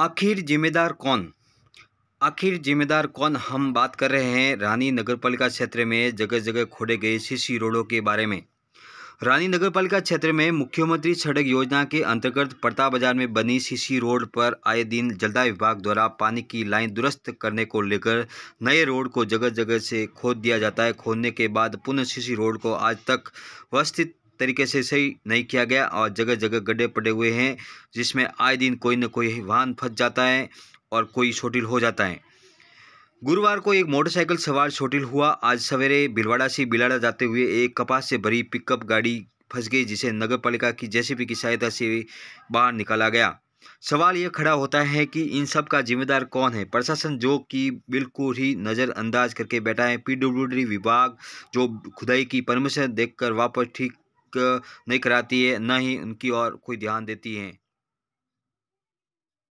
आखिर जिम्मेदार कौन आखिर जिम्मेदार कौन हम बात कर रहे हैं रानी नगर पालिका क्षेत्र में जगह जगह खोड़े गए सीसी रोडों के बारे में रानी नगर पालिका क्षेत्र में मुख्यमंत्री सड़क योजना के अंतर्गत पड़ता बाजार में बनी सीसी रोड पर आए दिन जलदाय विभाग द्वारा पानी की लाइन दुरुस्त करने को लेकर नए रोड को जगह जगह से खोद दिया जाता है खोदने के बाद पुनः सीसी रोड को आज तक व्यवस्थित तरीके से सही नहीं किया गया और जगह जगह गड्ढे पड़े हुए हैं जिसमें आए दिन कोई न कोई वाहन फंस जाता है और कोई छोटिल हो जाता है गुरुवार को एक मोटरसाइकिल सवार छोटिल हुआ आज सवेरे भिलवाड़ा से बिलाड़ा जाते हुए एक कपास से भरी पिकअप गाड़ी फंस गई जिसे नगर पालिका की जेसीबी की सहायता से बाहर निकाला गया सवाल यह खड़ा होता है कि इन सब का जिम्मेदार कौन है प्रशासन जो कि बिल्कुल ही नज़रअंदाज करके बैठा है पीडब्ल्यूडी विभाग जो खुदाई की परमिशन देखकर वापस ठीक नहीं कराती है ना ही उनकी और कोई ध्यान देती हैं